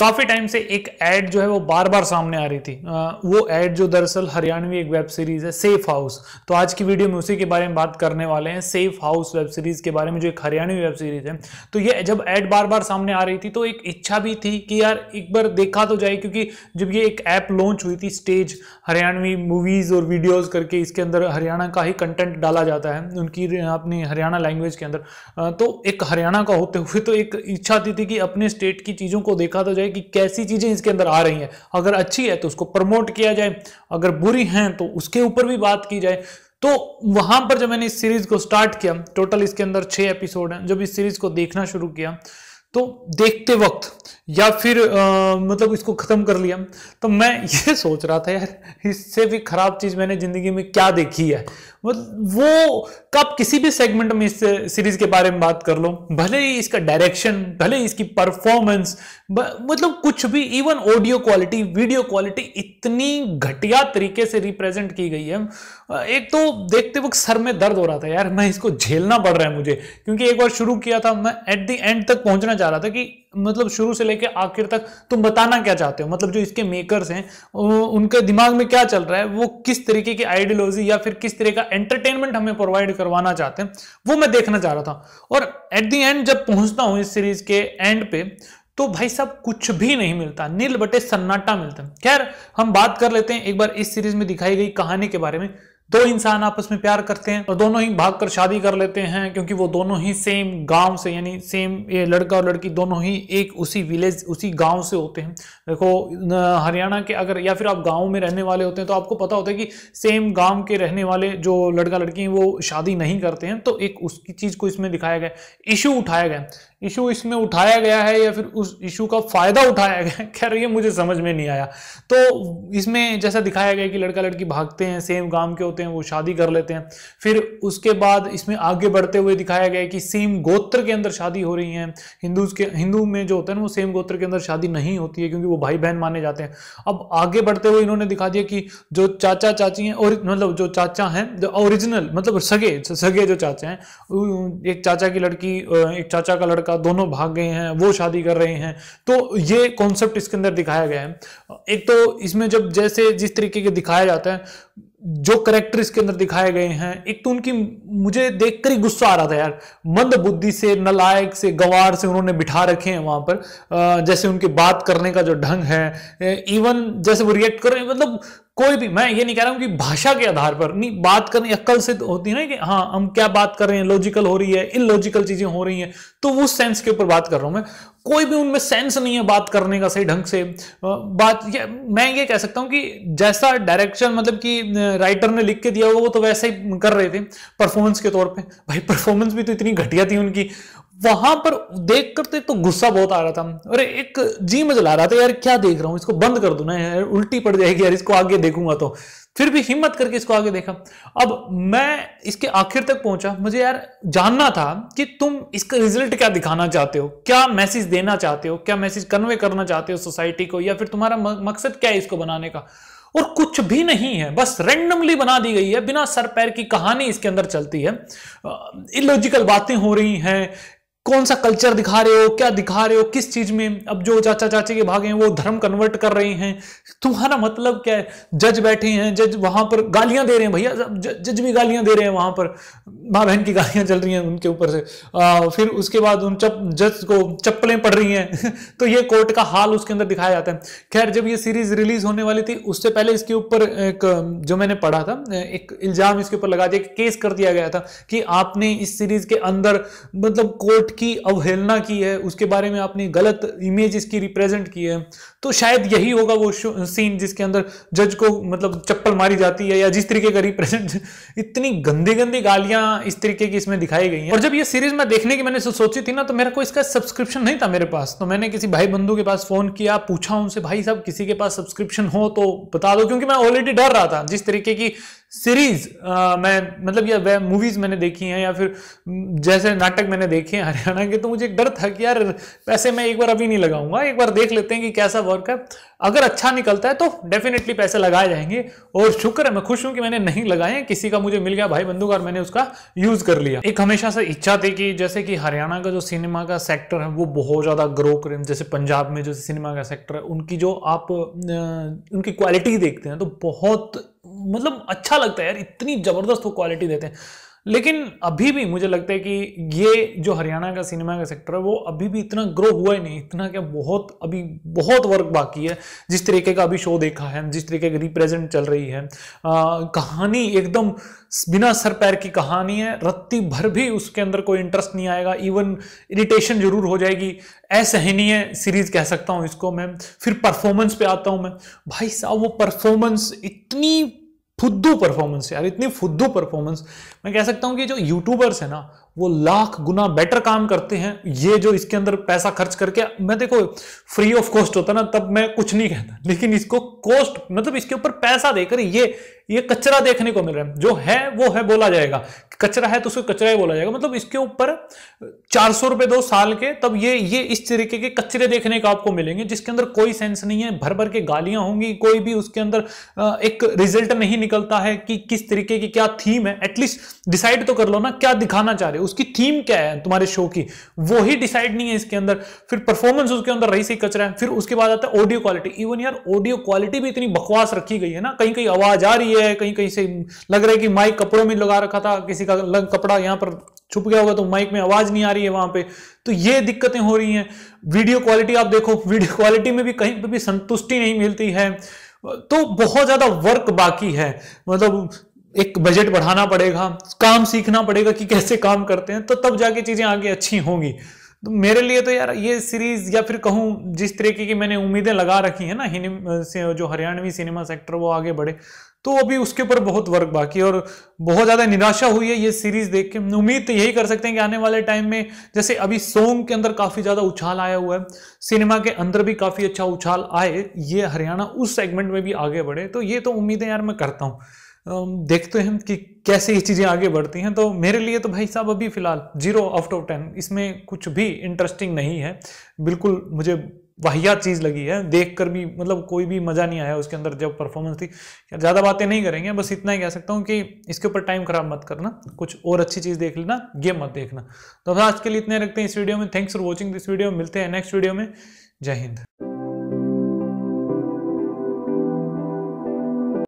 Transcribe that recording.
काफी टाइम से एक ऐड जो है वो बार बार सामने आ रही थी आ, वो एड जो दरअसल हरियाणवी एक वेब सीरीज है सेफ हाउस तो आज की वीडियो में उसी के बारे में बात करने वाले हैं सेफ हाउस वेब सीरीज के बारे में जो एक हरियाणवी वेब सीरीज है तो ये जब ऐड बार बार सामने आ रही थी तो एक इच्छा भी थी कि यार एक बार देखा तो जाए क्योंकि जब ये एक ऐप लॉन्च हुई थी स्टेज हरियाणवी मूवीज और वीडियोज करके इसके अंदर हरियाणा का ही कंटेंट डाला जाता है उनकी अपनी हरियाणा लैंग्वेज के अंदर तो एक हरियाणा का होते हुए तो एक इच्छा थी कि अपने स्टेट की चीज़ों को देखा तो जाए करें कि कैसी चीज़ें इसके अंदर आ रही हैं अगर अच्छी है तो उसको प्रमोट किया जाए अगर बुरी हैं तो उसके ऊपर भी बात की जाए तो वहां पर जब मैंने इस सीरीज को स्टार्ट किया टोटल इसके अंदर छह एपिसोड हैं जब इस सीरीज को देखना शुरू किया तो देखते वक्त या फिर आ, मतलब इसको ख़त्म कर लिया तो मैं ये सोच रहा था यार इससे भी ख़राब चीज़ मैंने ज़िंदगी में क्या देखी है मतलब वो कब तो किसी भी सेगमेंट में इस सीरीज के बारे में बात कर लो भले ही इसका डायरेक्शन भले ही इसकी परफॉर्मेंस मतलब कुछ भी even audio quality video quality इतनी घटिया तरीके से रिप्रेजेंट की गई है एक तो देखते वक्त सर में दर्द हो रहा था यार मैं इसको झेलना पड़ रहा है मुझे क्योंकि एक बार शुरू किया था मैं एट दी एंड तक पहुंचना चाह जा रहा था कि मतलब शुरू से लेकर आखिर तक तुम बताना क्या चाहते हो मतलब जो इसके मेकर्स हैं उनके दिमाग में क्या चल रहा है वो किस तरीके की आइडियोलॉजी या फिर किस तरह का एंटरटेनमेंट हमें प्रोवाइड करवाना चाहते हैं वो मैं देखना चाह रहा था और एट दी एंड जब पहुंचता हूं इस सीरीज के एंड पे तो भाई साहब कुछ भी नहीं मिलता नील बटे सन्नाटा मिलता है खैर हम बात कर लेते हैं एक बार इस सीरीज में दिखाई गई कहानी के बारे में दो इंसान आपस में प्यार करते हैं और दोनों ही भागकर शादी कर लेते हैं क्योंकि वो दोनों ही सेम गांव से यानी सेम ये लड़का और लड़की दोनों ही एक उसी विलेज उसी गांव से होते हैं देखो हरियाणा के अगर या फिर आप गांव में रहने वाले होते हैं तो आपको पता होता है कि सेम गांव के रहने वाले जो लड़का लड़की हैं वो शादी नहीं करते हैं तो एक उसकी चीज़ को इसमें दिखाया गया इशू उठाया गया इशू इसमें उठाया गया है या फिर उस इशू का फायदा उठाया गया खैर ये मुझे समझ में नहीं आया तो इसमें जैसा दिखाया गया कि लड़का लड़की भागते हैं सेम गांव के होते हैं वो शादी कर लेते हैं फिर उसके बाद इसमें आगे बढ़ते हुए दिखाया गया कि सेम गोत्र के अंदर शादी हो रही है हिंदू के हिंदू में जो होता है ना वो सेम गोत्र के अंदर शादी नहीं होती है क्योंकि वो भाई बहन माने जाते हैं अब आगे बढ़ते हुए इन्होंने दिखा दिया कि जो चाचा चाची हैं और मतलब जो चाचा हैं जो ओरिजिनल मतलब सगे सगे जो चाचा हैं एक चाचा की लड़की एक चाचा का लड़का लड़का दोनों भाग गए हैं वो शादी कर रहे हैं तो ये कॉन्सेप्ट इसके अंदर दिखाया गया है एक तो इसमें जब जैसे जिस तरीके के दिखाया जाता है जो करेक्टर इसके अंदर दिखाए गए हैं एक तो उनकी मुझे देखकर ही गुस्सा आ रहा था यार मंद बुद्धि से नलायक से गवार से उन्होंने बिठा रखे हैं वहां पर जैसे उनके बात करने का जो ढंग है इवन जैसे वो रिएक्ट कर रहे हैं मतलब कोई भी मैं ये नहीं कह रहा हूं कि भाषा के आधार पर नहीं बात करनी अक्कल से तो होती है ना कि हाँ हम क्या बात कर रहे हैं लॉजिकल हो रही है इन लॉजिकल चीजें हो रही हैं तो उस सेंस के ऊपर बात कर रहा हूं मैं कोई भी उनमें सेंस नहीं है बात करने का सही ढंग से बात ये, मैं ये कह सकता हूं कि जैसा डायरेक्शन मतलब कि राइटर ने लिख के दिया वो तो वैसे ही कर रहे थे परफॉर्मेंस के तौर पर भाई परफॉर्मेंस भी तो इतनी घटिया थी उनकी वहां पर देख कर तो एक तो गुस्सा बहुत आ रहा था और एक जी में जला रहा था यार क्या देख रहा हूँ इसको बंद कर दो ना यार उल्टी पड़ जाएगी यार इसको आगे देखूंगा तो फिर भी हिम्मत करके इसको आगे देखा अब मैं इसके आखिर तक पहुंचा मुझे यार जानना था कि तुम इसका रिजल्ट क्या दिखाना चाहते हो क्या मैसेज देना चाहते हो क्या मैसेज कन्वे करना चाहते हो सोसाइटी को या फिर तुम्हारा मकसद क्या है इसको बनाने का और कुछ भी नहीं है बस रैंडमली बना दी गई है बिना सर पैर की कहानी इसके अंदर चलती है इलॉजिकल बातें हो रही हैं कौन सा कल्चर दिखा रहे हो क्या दिखा रहे हो किस चीज में अब जो चाचा चाची के भागे हैं वो धर्म कन्वर्ट कर रहे हैं तुम्हारा मतलब क्या है जज बैठे हैं जज वहां पर गालियां दे रहे हैं भैया जज भी गालियां दे रहे हैं वहां पर माँ बहन की गालियां चल रही हैं उनके ऊपर से आ, फिर उसके बाद उन चप जज को चप्पलें पड़ रही हैं तो ये कोर्ट का हाल उसके अंदर दिखाया जाता है खैर जब ये सीरीज रिलीज होने वाली थी उससे पहले इसके ऊपर एक जो मैंने पढ़ा था एक इल्जाम इसके ऊपर लगा दिया केस कर दिया गया था कि आपने इस सीरीज के अंदर मतलब कोर्ट की अवहेलना की है उसके बारे में आपने गलत इमेज इसकी रिप्रेजेंट की है तो शायद यही होगा वो सीन जिसके अंदर जज को मतलब चप्पल मारी जाती है या जिस तरीके का रिप्रेजेंट इतनी गंदी गंदी गालियां इस तरीके की इसमें दिखाई गई हैं और जब ये सीरीज मैं देखने की मैंने सोची थी ना तो मेरा कोई इसका सब्सक्रिप्शन नहीं था मेरे पास तो मैंने किसी भाई बंधु के पास फोन किया पूछा उनसे भाई साहब किसी के पास सब्सक्रिप्शन हो तो बता दो क्योंकि मैं ऑलरेडी डर रहा था जिस तरीके की सीरीज uh, मैं मतलब या वह मूवीज मैंने देखी हैं या फिर जैसे नाटक मैंने देखे हैं हरियाणा के तो मुझे एक डर था कि यार पैसे मैं एक बार अभी नहीं लगाऊंगा एक बार देख लेते हैं कि कैसा वर्क है अगर अच्छा निकलता है तो डेफिनेटली पैसे लगाए जाएंगे और शुक्र है मैं खुश हूं कि मैंने नहीं लगाए किसी का मुझे मिल गया भाई बंदूक और मैंने उसका यूज कर लिया एक हमेशा से इच्छा थी कि जैसे कि हरियाणा का जो सिनेमा का सेक्टर है वो बहुत ज्यादा ग्रो करे जैसे पंजाब में जो सिनेमा का सेक्टर है उनकी जो आप उनकी क्वालिटी देखते हैं तो बहुत मतलब अच्छा लगता है यार इतनी ज़बरदस्त वो क्वालिटी देते हैं लेकिन अभी भी मुझे लगता है कि ये जो हरियाणा का सिनेमा का सेक्टर है वो अभी भी इतना ग्रो हुआ ही नहीं इतना क्या बहुत अभी बहुत वर्क बाकी है जिस तरीके का अभी शो देखा है जिस तरीके की रिप्रेजेंट चल रही है आ, कहानी एकदम बिना सर पैर की कहानी है रत्ती भर भी उसके अंदर कोई इंटरेस्ट नहीं आएगा इवन इरिटेशन जरूर हो जाएगी असहनीय सीरीज कह सकता हूँ इसको मैं फिर परफॉर्मेंस पे आता हूँ मैं भाई साहब वो परफॉर्मेंस इतनी फुद्दू परफॉर्मेंस यार इतनी फुद्दू परफॉर्मेंस मैं कह सकता हूं कि जो यूट्यूबर्स है ना वो लाख गुना बेटर काम करते हैं ये जो इसके अंदर पैसा खर्च करके मैं देखो फ्री ऑफ कॉस्ट होता ना तब मैं कुछ नहीं कहता लेकिन इसको कॉस्ट मतलब इसके ऊपर पैसा देकर ये ये कचरा देखने को मिल रहा है जो है वो है बोला जाएगा कचरा है तो उसको कचरा ही बोला जाएगा मतलब इसके ऊपर चार सौ रुपए दो साल के तब ये ये इस तरीके के कचरे देखने का आपको मिलेंगे जिसके अंदर कोई सेंस नहीं है भर भर के गालियां होंगी कोई भी उसके अंदर एक रिजल्ट नहीं निकलता है कि किस तरीके की क्या थीम है एटलीस्ट डिसाइड तो कर लो ना क्या दिखाना चाह रहे हो उसकी थीम क्या है तुम्हारे शो की वो ही डिसाइड नहीं है इसके अंदर फिर परफॉर्मेंस उसके अंदर रही सही कचरा है फिर उसके बाद आता है ऑडियो क्वालिटी इवन यार ऑडियो क्वालिटी भी इतनी बकवास रखी गई है ना कहीं कहीं आवाज आ रही है कहीं कहीं से लग रहा है कि माइक कपड़ों में लगा रखा था किसी का लग कपड़ा यहाँ पर छुप गया होगा तो माइक में आवाज नहीं आ रही है वहां पे तो ये दिक्कतें हो रही हैं वीडियो क्वालिटी आप देखो वीडियो क्वालिटी में भी कहीं पर भी संतुष्टि नहीं मिलती है तो बहुत ज्यादा वर्क बाकी है मतलब एक बजट बढ़ाना पड़ेगा काम सीखना पड़ेगा कि कैसे काम करते हैं तो तब जाके चीज़ें आगे अच्छी होंगी तो मेरे लिए तो यार ये सीरीज या फिर कहूँ जिस तरीके की मैंने उम्मीदें लगा रखी है ना से जो हरियाणवी सिनेमा सेक्टर वो आगे बढ़े तो अभी उसके ऊपर बहुत वर्क बाकी और बहुत ज़्यादा निराशा हुई है ये सीरीज देख के उम्मीद तो यही कर सकते हैं कि आने वाले टाइम में जैसे अभी सोंग के अंदर काफ़ी ज़्यादा उछाल आया हुआ है सिनेमा के अंदर भी काफ़ी अच्छा उछाल आए ये हरियाणा उस सेगमेंट में भी आगे बढ़े तो ये तो उम्मीदें यार मैं करता हूँ देखते हैं कि कैसे ये चीज़ें आगे बढ़ती हैं तो मेरे लिए तो भाई साहब अभी फ़िलहाल जीरो आउट ऑफ टेन इसमें कुछ भी इंटरेस्टिंग नहीं है बिल्कुल मुझे वाहिया चीज़ लगी है देख कर भी मतलब कोई भी मज़ा नहीं आया उसके अंदर जब परफॉर्मेंस थी ज़्यादा बातें नहीं करेंगे बस इतना ही कह सकता हूँ कि इसके ऊपर टाइम ख़राब मत करना कुछ और अच्छी चीज़ देख लेना गेम मत देखना तो आज के लिए इतने रखते हैं इस वीडियो में thanks for watching this video मिलते हैं नेक्स्ट वीडियो में जय हिंद